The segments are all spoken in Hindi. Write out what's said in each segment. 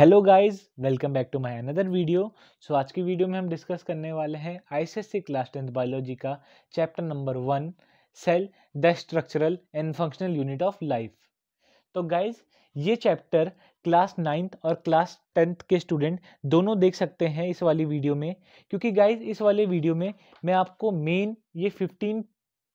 hello guys welcome back to my another video so आज की वीडियो में हम डिस्कस करने वाले हैं आईसीएससी क्लास टेंथ बायोलॉजी का chapter number one cell the structural and functional unit of life तो गाइस ये चैप्टर क्लास नाइन्थ और क्लास टेंथ के स्टूडेंट दोनों देख सकते हैं इस वाली वीडियो में क्योंकि गाइज इस वाले वीडियो में मैं आपको मेन ये फिफ्टीन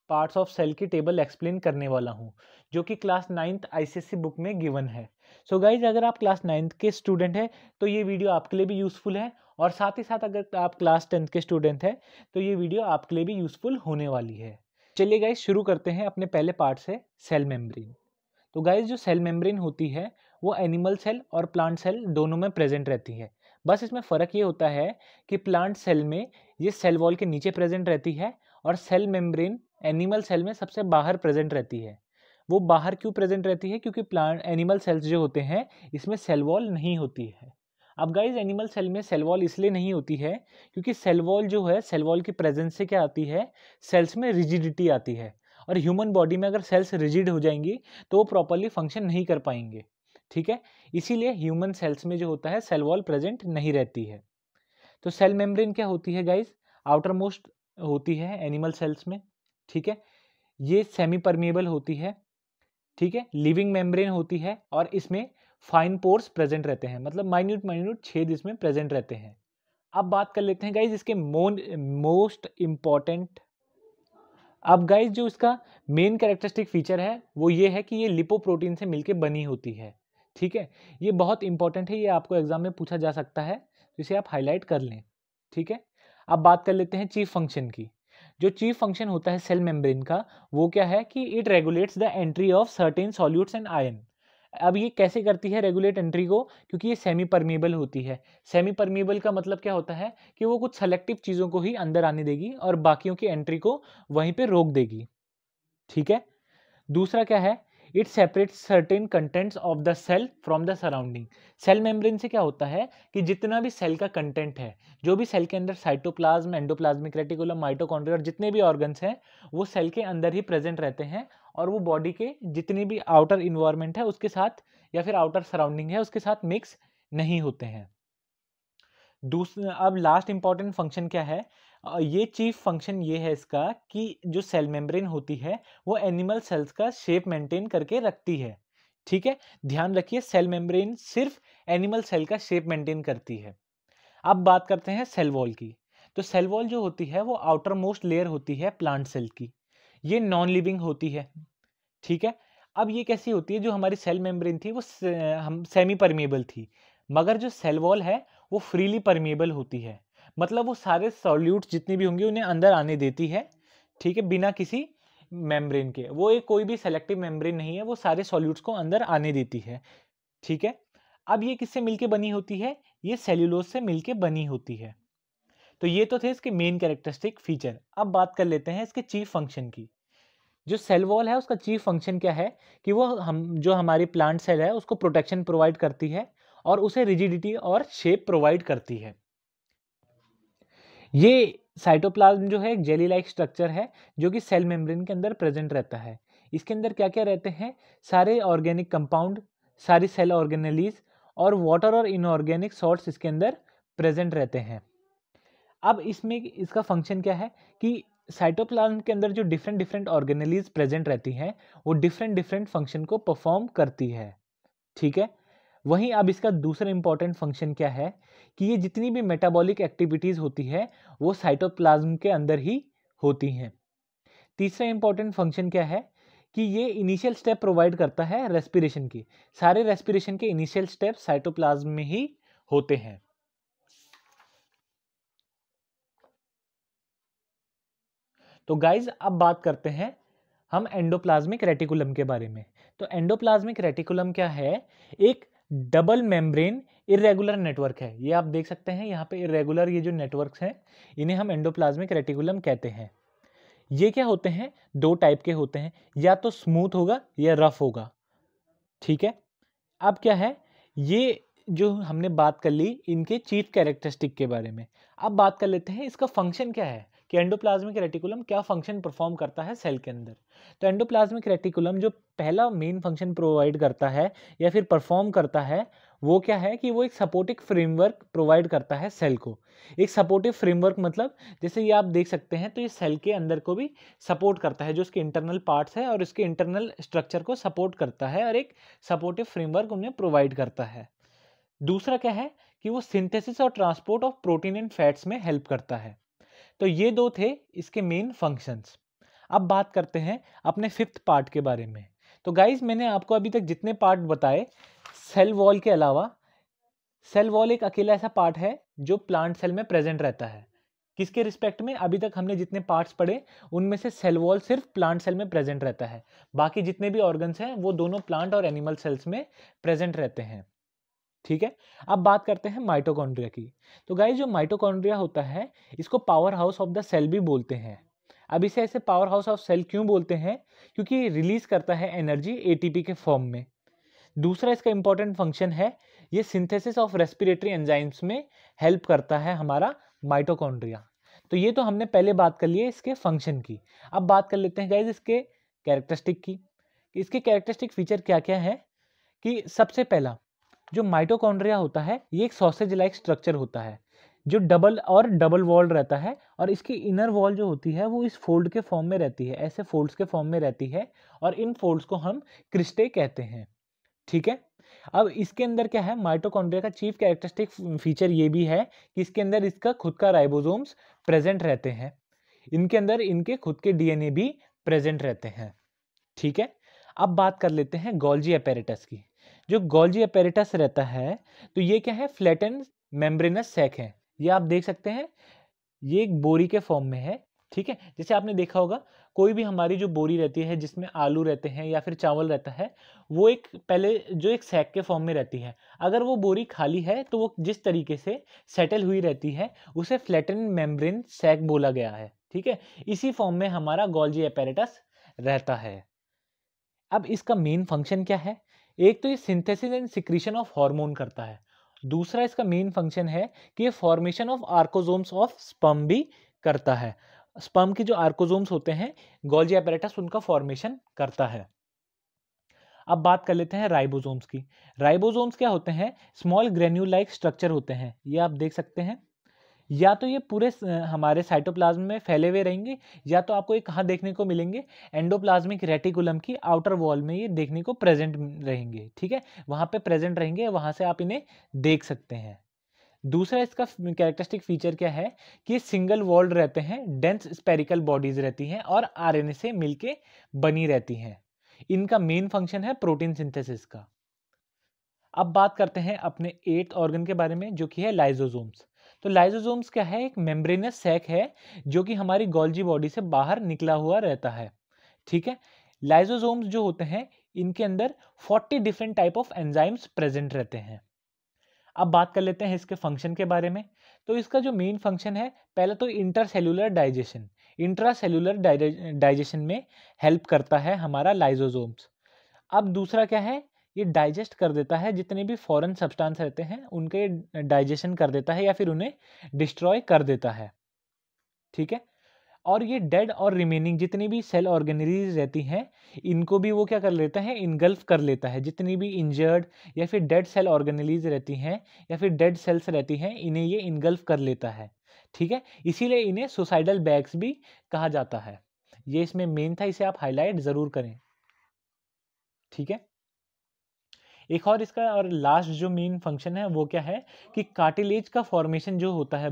पार्ट्स ऑफ सेल की टेबल एक्सप्लेन करने वाला हूँ जो कि क्लास नाइन्थ आईसीएससी बुक में गिवन है सो so गाइज अगर आप क्लास नाइन्थ के स्टूडेंट हैं तो ये वीडियो आपके लिए भी यूज़फुल है और साथ ही साथ अगर आप क्लास टेंथ के स्टूडेंट हैं तो ये वीडियो आपके लिए भी यूज़फुल होने वाली है चलिए गाइज शुरू करते हैं अपने पहले पार्ट से सेल मेम्ब्रेन तो गाइज जो सेल मेम्ब्रेन होती है वो एनिमल सेल और प्लांट सेल दोनों में प्रेजेंट रहती है बस इसमें फ़र्क ये होता है कि प्लांट सेल में ये सेल वॉल के नीचे प्रेजेंट रहती है और सेल मेम्ब्रेन एनिमल सेल में सबसे बाहर प्रेजेंट रहती है वो बाहर क्यों प्रेजेंट रहती है क्योंकि प्लांट एनिमल सेल्स जो होते हैं इसमें सेल वॉल नहीं होती है अब गाइज एनिमल सेल में सेल वॉल इसलिए नहीं होती है क्योंकि सेल वॉल जो है सेल वॉल की प्रेजेंस से क्या आती है सेल्स में रिजिडिटी आती है और ह्यूमन बॉडी में अगर सेल्स रिजिड हो जाएंगी तो वो प्रॉपरली फंक्शन नहीं कर पाएंगे ठीक है इसीलिए ह्यूमन सेल्स में जो होता है सेल वॉल प्रेजेंट नहीं रहती है तो सेल मेम्ब्रेन क्या होती है गाइज आउटर मोस्ट होती है एनिमल सेल्स में ठीक है ये सेमी परमिएबल होती है ठीक है लिविंग मेम्ब्रेन होती है और इसमें फाइन पोर्स प्रेजेंट रहते हैं मतलब माइन्यूट माइन्यूट छेद इसमें प्रेजेंट रहते हैं अब बात कर लेते हैं गाइज इसके मोन मोस्ट इम्पॉर्टेंट अब गाइज जो इसका मेन कैरेक्टरिस्टिक फीचर है वो ये है कि ये लिपोप्रोटीन से मिलके बनी होती है ठीक है ये बहुत इंपॉर्टेंट है ये आपको एग्जाम में पूछा जा सकता है तो इसे आप हाईलाइट कर लें ठीक है अब बात कर लेते हैं चीफ फंक्शन की जो चीफ फंक्शन होता है सेल मेम्ब्रेन का वो क्या है कि it regulates the entry of certain solutes and ion अब ये कैसे करती है रेगुलेट एंट्री को क्योंकि ये सेमी परमिएबल होती है सेमी परमिएबल का मतलब क्या होता है कि वो कुछ सेलेक्टिव चीज़ों को ही अंदर आने देगी और बाकियों की एंट्री को वहीं पे रोक देगी ठीक है दूसरा क्या है it separate certain contents of the cell from the surrounding cell membrane से क्या होता है कि जितना भी सेल का कंटेंट है जो भी सेल के अंदर साइटोप्लाज्म एंडोप्लाज्मिक रेटिकुलम माइटोकॉन्ड्रिया और जितने भी ऑर्गन्स हैं वो सेल के अंदर ही प्रेजेंट रहते हैं और वो बॉडी के जितनी भी आउटर इन्वायरमेंट है उसके साथ या फिर आउटर सराउंडिंग है उसके साथ मिक्स नहीं होते हैं दूसरा अब लास्ट इंपॉर्टेंट फंक्शन क्या है ये चीफ फंक्शन ये है इसका कि जो सेल मेम्ब्रेन होती है वो एनिमल सेल्स का शेप मेंटेन करके रखती है ठीक है ध्यान रखिए सेल मेम्ब्रेन सिर्फ एनिमल सेल का शेप मेंटेन करती है अब बात करते हैं सेल वॉल की तो सेल वॉल जो होती है वो आउटर मोस्ट लेयर होती है प्लांट सेल की ये नॉन लिविंग होती है ठीक है अब ये कैसी होती है जो हमारी सेल मेम्ब्रेन थी वो से, हम सेमी परमिएबल थी मगर जो सेल वॉल है वो फ्रीली परमिएबल होती है मतलब वो सारे सॉल्यूट जितनी भी होंगी उन्हें अंदर आने देती है ठीक है बिना किसी मेम्ब्रेन के वो एक कोई भी सेलेक्टिव मेम्ब्रेन नहीं है वो सारे सॉल्यूट्स को अंदर आने देती है ठीक है अब ये किससे मिलके बनी होती है ये सेल्यूलोज से मिलके बनी होती है तो ये तो थे इसके मेन कैरेक्टरिस्टिक फीचर अब बात कर लेते हैं इसके चीफ फंक्शन की जो सेल वॉल है उसका चीफ फंक्शन क्या है कि वो हम जो हमारी प्लांट सेल है उसको प्रोटेक्शन प्रोवाइड करती है और उसे रिजिडिटी और शेप प्रोवाइड करती है ये साइटोप्लाज्म जो है एक जेली लाइक स्ट्रक्चर है जो कि सेल मेम्ब्रेन के अंदर प्रेजेंट रहता है इसके अंदर क्या क्या रहते हैं सारे ऑर्गेनिक कंपाउंड सारी सेल ऑर्गेनलीज और वाटर और इनऑर्गेनिक सॉर्ट्स इसके अंदर प्रेजेंट रहते हैं अब इसमें इसका फंक्शन क्या है कि साइटोप्लाज्म के अंदर जो डिफरेंट डिफरेंट ऑर्गेनलीज प्रेजेंट रहती हैं वो डिफरेंट डिफरेंट फंक्शन को परफॉर्म करती है ठीक है वहीं अब इसका दूसरा इंपॉर्टेंट फंक्शन क्या है कि ये जितनी भी मेटाबॉलिक एक्टिविटीज़ होती है वो साइटोप्लाज्म के अंदर ही होती हैं तीसरा इंपॉर्टेंट फंक्शन क्या है कि ये इनिशियल स्टेप प्रोवाइड करता है रेस्पिरेशन की सारे रेस्पिरेशन के इनिशियल स्टेप साइटोप्लाज्म में ही होते हैं तो गाइज अब बात करते हैं हम एंडोप्लाज्मिक रेटिकुलम के बारे में तो एंडोप्लाज्मिक रेटिकुलम क्या है एक डबल मेम्ब्रेन इरेगुलर नेटवर्क है ये आप देख सकते हैं यहाँ पे इरेगुलर ये जो नेटवर्क्स हैं इन्हें हम एंडोप्लाज्मिक रेटिकुलम कहते हैं ये क्या होते हैं दो टाइप के होते हैं या तो स्मूथ होगा या रफ होगा ठीक है अब क्या है ये जो हमने बात कर ली इनके चीफ कैरेक्टरिस्टिक के बारे में अब बात कर लेते हैं इसका फंक्शन क्या है कि एंडोप्लाज्मिक रेटिकुलम क्या फंक्शन परफॉर्म करता है सेल के अंदर तो एंडोप्लाज्मिक रेटिकुलम जो पहला मेन फंक्शन प्रोवाइड करता है या फिर परफॉर्म करता है वो क्या है कि वो एक सपोर्टिव फ्रेमवर्क प्रोवाइड करता है सेल को एक सपोर्टिव फ्रेमवर्क मतलब जैसे ये आप देख सकते हैं तो ये सेल के अंदर को भी सपोर्ट करता है जो उसके इंटरनल पार्ट्स है और उसके इंटरनल स्ट्रक्चर को सपोर्ट करता है और एक सपोर्टिव फ्रेमवर्क उन्हें प्रोवाइड करता है दूसरा क्या है कि वो सिंथेसिस और transport of protein and fats में हेल्प करता है तो ये दो थे इसके मेन फंक्शंस अब बात करते हैं अपने फिफ्थ पार्ट के बारे में तो गाइज मैंने आपको अभी तक जितने पार्ट बताए सेल वॉल के अलावा सेल वॉल एक अकेला ऐसा पार्ट है जो प्लांट सेल में प्रेजेंट रहता है किसके रिस्पेक्ट में अभी तक हमने जितने पार्ट्स पढ़े उनमें से सेल वॉल सिर्फ प्लांट सेल में प्रेजेंट रहता है बाकी जितने भी ऑर्गन्स हैं वो दोनों प्लांट और एनिमल सेल्स में प्रेजेंट रहते हैं ठीक है अब बात करते हैं माइटोकॉन्ड्रिया की तो गाइज जो माइटोकॉन्ड्रिया होता है इसको power house of the cell भी बोलते हैं अब इसे ऐसे पावर हाउस ऑफ सेल क्यों बोलते हैं क्योंकि रिलीज करता है एनर्जी एटीपी के फॉर्म में दूसरा इसका इंपॉर्टेंट फंक्शन है ये सिंथेसिस ऑफ रेस्पिरेटरी एंजाइम्स में हेल्प करता है हमारा माइटोकॉन्ड्रिया तो ये तो हमने पहले बात कर ली है इसके फंक्शन की अब बात कर लेते हैं गाइज इसके कैरेक्टरिस्टिक की इसके कैरेक्टरिस्टिक फीचर क्या क्या है कि सबसे पहला जो माइटोकॉन्ड्रिया होता है ये एक सॉसेज लाइक स्ट्रक्चर होता है जो डबल और डबल वॉल रहता है और इसकी इनर वॉल जो होती है वो इस फोल्ड के फॉर्म में रहती है ऐसे फोल्ड्स के फॉर्म में रहती है और इन फोल्ड्स को हम क्रिस्टे कहते हैं ठीक है अब इसके अंदर क्या है माइटोकॉन्ड्रिया का चीफ कैरेक्टरिस्टिक फीचर ये भी है कि इसके अंदर इसका खुद का राइबोसोम्स प्रेजेंट रहते हैं इनके अंदर इनके खुद के डीएनए भी प्रेजेंट रहते हैं ठीक है अब बात कर लेते हैं गोल्जी अपेरेटस की जो गोल्जी अपेरेटस रहता है तो ये क्या है फ्लैटन मेम्ब्रेनस सेक है ये आप देख सकते हैं ये एक बोरी के फॉर्म में है ठीक है जैसे आपने देखा होगा कोई भी हमारी जो बोरी रहती है जिसमें आलू रहते हैं या फिर चावल रहता है वो एक पहले जो एक सैक के फॉर्म में रहती है अगर वो बोरी खाली है तो वो जिस तरीके से सेटल हुई रहती है उसे फ्लैटन मेम्ब्रेन सैक बोला गया है ठीक है इसी फॉर्म में हमारा गोल्जी अपेरेटस रहता है अब इसका मेन फंक्शन क्या है एक तो ये synthesis and secretion of hormone करता है दूसरा इसका मेन फंक्शन है कि ये formation of acrosomes of sperm भी करता है स्पम के जो आर्कोजोम्स होते हैं गोल्जी एपरेटस उनका फॉर्मेशन करता है अब बात कर लेते हैं राइबोसोम्स की राइबोसोम्स क्या होते हैं स्मॉल ग्रेन्यूल लाइक स्ट्रक्चर होते हैं ये आप देख सकते हैं या तो ये पूरे हमारे साइटोप्लाज्म में फैले हुए रहेंगे या तो आपको ये कहाँ देखने को मिलेंगे एंडोप्लाज्मिक रेटिकुलम की आउटर वॉल में ये देखने को प्रेजेंट रहेंगे ठीक है वहाँ पे प्रेजेंट रहेंगे वहाँ से आप इन्हें देख सकते हैं दूसरा इसका कैरेक्टरिस्टिक फीचर क्या है कि सिंगल वॉल्ड रहते हैं डेंस स्पेरिकल बॉडीज रहती हैं और ए से मिलके बनी रहती हैं इनका मेन फंक्शन है प्रोटीन सिंथेसिस का अब बात करते हैं अपने एट ऑर्गन के बारे में जो कि है लाइजोजोम्स तो लाइजोजोम्स क्या है एक मेम्ब्रेनस सैक है जो कि हमारी गोल्जी बॉडी से बाहर निकला हुआ रहता है ठीक है लाइजोजोम्स जो होते हैं इनके अंदर 40 different type of enzymes present रहते हैं अब बात कर लेते हैं इसके फंक्शन के बारे में तो इसका जो मेन फंक्शन है पहला तो इंटरसेलुलर डाइजेशन इंट्रासेलुलर डाइजेशन में हेल्प करता है हमारा लाइजोजोम्स अब दूसरा क्या है ये डाइजेस्ट कर देता है जितने भी फॉरेन सब्सटेंस रहते हैं उनके डाइजेशन कर देता है या फिर उन्हें डिस्ट्रॉय कर देता है ठीक है और ये डेड और रिमेनिंग जितनी भी सेल ऑर्गेनरीज रहती हैं इनको भी वो क्या कर लेता है इनगल्फ कर लेता है जितनी भी इंजर्ड या फिर डेड सेल ऑर्गेनरीज रहती हैं या फिर डेड सेल्स रहती हैं इन्हें ये इनगल्फ कर लेता है ठीक है इसीलिए इन्हें सुसाइडल बैग्स भी कहा जाता है ये इसमें मेन था इसे आप हाईलाइट ज़रूर करें ठीक है एक और इसका और लास्ट जो मेन फंक्शन है वो क्या है कि कार्टिलेज का फॉर्मेशन जो होता है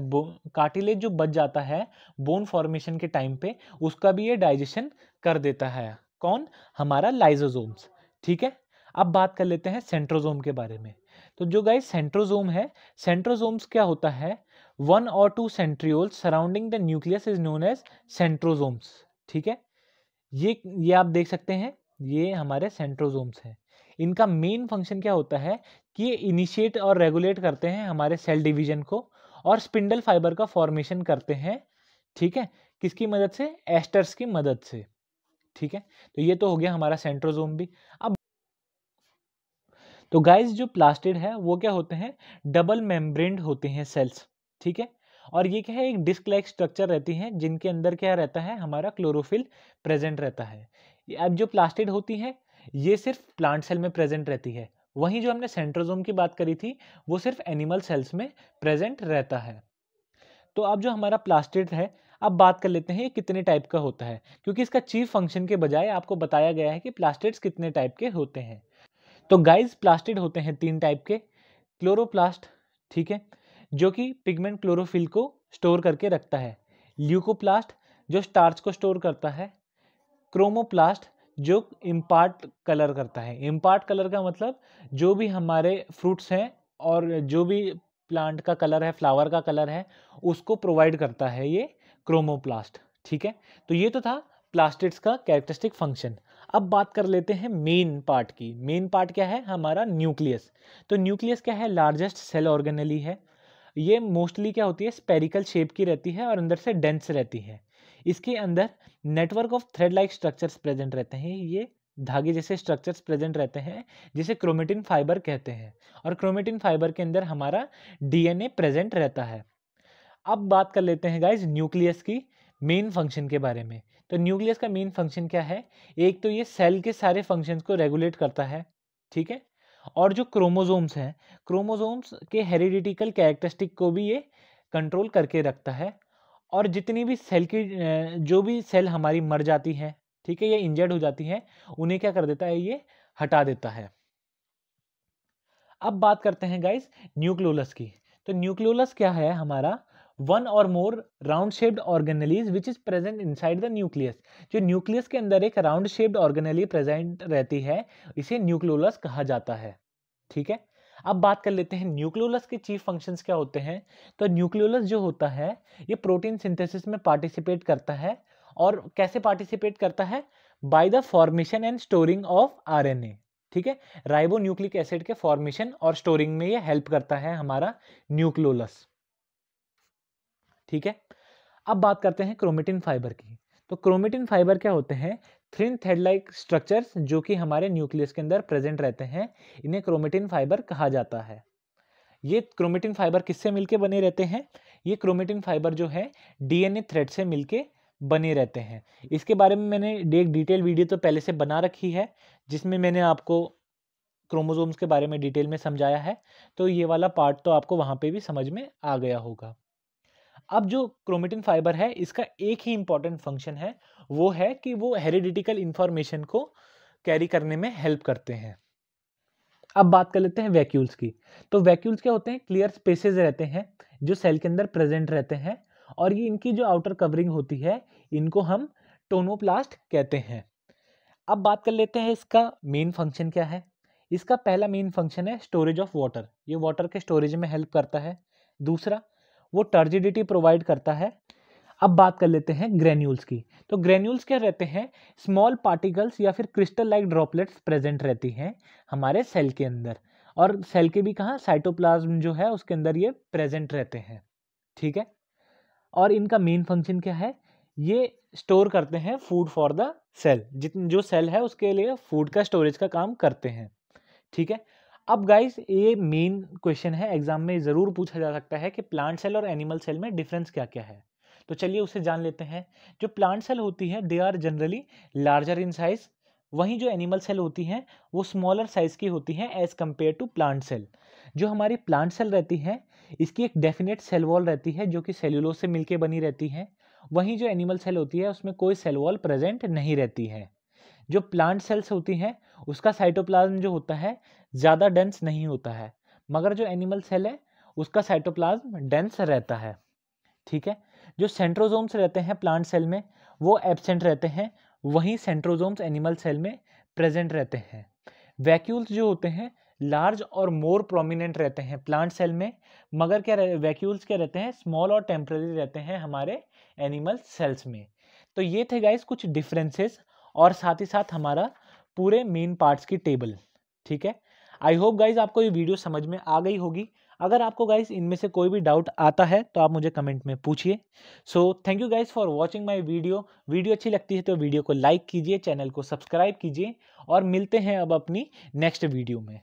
कार्टिलेज जो बच जाता है बोन फॉर्मेशन के टाइम पे उसका भी ये डाइजेशन कर देता है कौन हमारा लाइजोजोम्स ठीक है अब बात कर लेते हैं सेंट्रोजोम के बारे में तो जो गाय सेंट्रोजोम है सेंट्रोजोम्स क्या होता है वन और two centrioles surrounding the nucleus is known as centrosomes ठीक है ये ये आप देख सकते हैं ये हमारे सेंट्रोजोम्स हैं इनका मेन फंक्शन क्या होता है कि ये इनिशिएट और रेगुलेट करते हैं हमारे सेल डिवीजन को और स्पिंडल फाइबर का फॉर्मेशन करते हैं ठीक है किसकी मदद से एस्टर्स की मदद से ठीक है तो ये तो हो गया हमारा सेंट्रोजोम भी अब तो गाइस जो प्लास्टिड है वो क्या होते हैं डबल मेम्ब्रेंड होते हैं सेल्स ठीक है और ये क्या है एक डिस्क लाइक स्ट्रक्चर रहती है जिनके अंदर क्या रहता है हमारा क्लोरोफिल प्रेजेंट रहता है अब जो प्लास्टिड होती है ये सिर्फ प्लांट सेल में प्रेजेंट रहती है वहीं जो हमने सेंट्रोजोम की बात करी थी वो सिर्फ एनिमल सेल्स में प्रेजेंट रहता है तो अब जो हमारा प्लास्टिड है अब बात कर लेते हैं ये कितने टाइप का होता है क्योंकि इसका चीफ फंक्शन के बजाय आपको बताया गया है कि प्लास्टिड्स कितने टाइप के होते हैं तो गाइज प्लास्टिड होते हैं तीन टाइप के क्लोरोप्लास्ट ठीक है जो कि पिगमेंट क्लोरोफिल को स्टोर करके रखता है ल्यूकोप्लास्ट जो स्टार्च को स्टोर करता है क्रोमोप्लास्ट जो इम्पार्ट कलर करता है इम्पार्ट कलर का मतलब जो भी हमारे फ्रूट्स हैं और जो भी प्लांट का कलर है फ्लावर का कलर है उसको प्रोवाइड करता है ये क्रोमोप्लास्ट ठीक है तो ये तो था प्लास्टिड्स का कैरेक्टरिस्टिक फंक्शन अब बात कर लेते हैं मेन पार्ट की मेन पार्ट क्या है हमारा न्यूक्लियस तो न्यूक्लियस क्या है लार्जेस्ट सेल ऑर्गेनली है ये मोस्टली क्या होती है स्पेरिकल शेप की रहती है और अंदर से डेंस रहती है इसके अंदर network of thread like structures present रहते हैं ये धागे जैसे स्ट्रक्चर्स प्रेजेंट रहते हैं जिसे क्रोमेटिन फाइबर कहते हैं और क्रोमेटिन फाइबर के अंदर हमारा डीएनए प्रेजेंट रहता है अब बात कर लेते हैं गाइज न्यूक्लियस की मेन फंक्शन के बारे में तो न्यूक्लियस का मेन फंक्शन क्या है एक तो ये सेल के सारे फंक्शंस को रेगुलेट करता है ठीक है और जो क्रोमोजोम्स हैं क्रोमोजोम्स के हेरिडिटिकल कैरेक्टरिस्टिक को भी ये कंट्रोल करके रखता है और जितनी भी सेल की जो भी सेल हमारी मर जाती है ठीक है या इंजर्ड हो जाती है उन्हें क्या कर देता है ये हटा देता है अब बात करते हैं गाइस न्यूक्लोलस की तो न्यूक्लोलस क्या है हमारा वन और more round shaped organelles which is present inside the nucleus जो न्यूक्लियस के अंदर एक राउंड शेप्ड ऑर्गेनली प्रेजेंट रहती है इसे न्यूक्लोलस कहा जाता है ठीक है अब बात कर लेते हैं न्यूक्लियोलस के चीफ फंक्शंस क्या होते हैं तो न्यूक्लियोलस जो होता है ये प्रोटीन सिंथेसिस में पार्टिसिपेट करता है और कैसे पार्टिसिपेट करता है by the formation and storing of RNA ठीक है राइबो न्यूक्लिक एसिड के फॉर्मेशन और स्टोरिंग में ये हेल्प करता है हमारा न्यूक्लोलस ठीक है अब बात करते हैं क्रोमेटिन फाइबर की तो क्रोमेटिन फाइबर क्या होते हैं थ्रिन थेड लाइक स्ट्रक्चर्स जो कि हमारे न्यूक्लियस के अंदर प्रेजेंट रहते हैं इन्हें क्रोमेटिन फाइबर कहा जाता है ये क्रोमेटिन फाइबर किससे मिलके बने रहते हैं ये क्रोमेटिन फाइबर जो है डीएनए थ्रेड से मिलके बने रहते हैं इसके बारे में मैंने एक डिटेल वीडियो तो पहले से बना रखी है जिसमें मैंने आपको क्रोमोजोम्स के बारे में डिटेल में समझाया है तो ये वाला पार्ट तो आपको वहाँ पे भी समझ में आ गया होगा अब जो क्रोमेटिन फाइबर है इसका एक ही इंपॉर्टेंट फंक्शन है वो है कि वो हेरिडिटिकल इंफॉर्मेशन को कैरी करने में हेल्प करते हैं अब बात कर लेते हैं वैक्यूल्स की तो वैक्यूल्स क्या होते हैं क्लियर स्पेसेस रहते हैं जो सेल के अंदर प्रेजेंट रहते हैं और ये इनकी जो आउटर कवरिंग होती है इनको हम टोनोप्लास्ट कहते हैं अब बात कर लेते हैं इसका मेन फंक्शन क्या है इसका पहला मेन फंक्शन है स्टोरेज ऑफ वाटर ये वाटर के स्टोरेज में हेल्प करता है दूसरा वो टर्जिडिटी प्रोवाइड करता है अब बात कर लेते हैं ग्रेन्यूल्स की तो ग्रेन्यूल्स क्या रहते हैं स्मॉल पार्टिकल्स या फिर क्रिस्टल लाइक ड्रॉपलेट्स प्रेजेंट रहती हैं हमारे सेल के अंदर और सेल के भी कहाँ साइटोप्लाज्म जो है उसके अंदर ये प्रेजेंट रहते हैं ठीक है और इनका मेन फंक्शन क्या है ये स्टोर करते हैं फूड फॉर द सेल जित जो सेल है उसके लिए फूड का स्टोरेज का काम करते हैं ठीक है अब गाइस ये मेन क्वेश्चन है एग्जाम में ज़रूर पूछा जा सकता है कि प्लांट सेल और एनिमल सेल में डिफरेंस क्या क्या है तो चलिए उसे जान लेते हैं जो प्लांट सेल होती है they are generally larger in size वहीं जो एनिमल सेल होती हैं वो स्मॉलर साइज़ की होती हैं as compare to plant cell जो हमारी प्लांट सेल रहती है इसकी एक डेफिनेट सेल वॉल रहती है जो कि सेल्यूलो से मिलकर बनी रहती है वहीं जो एनिमल सेल होती है उसमें कोई सेल वॉल प्रेजेंट नहीं रहती है जो प्लांट सेल्स होती हैं उसका साइटोप्लाज्म जो होता है ज़्यादा डेंस नहीं होता है मगर जो एनिमल सेल है उसका साइटोप्लाज्म डेंस रहता है ठीक है जो सेंट्रोजोम्स रहते हैं प्लांट सेल में वो एबसेंट रहते हैं वहीं सेंट्रोजोम्स एनिमल सेल में प्रेजेंट रहते हैं वैक्यूल्स जो होते हैं लार्ज और मोर प्रोमिनेंट रहते हैं प्लांट सेल में मगर क्या वैक्यूल्स क्या रहते हैं स्मॉल और टेम्प्रेरी रहते हैं हमारे एनिमल सेल्स में तो ये थे गाइस कुछ डिफरेंसेस और साथ ही साथ हमारा पूरे मेन पार्ट्स की टेबल ठीक है आई होप गाइज आपको ये वीडियो समझ में आ गई होगी अगर आपको गाइज इनमें से कोई भी डाउट आता है तो आप मुझे कमेंट में पूछिए so thank you guys for watching my video video अच्छी लगती है तो वीडियो को लाइक कीजिए चैनल को सब्सक्राइब कीजिए और मिलते हैं अब अपनी नेक्स्ट वीडियो में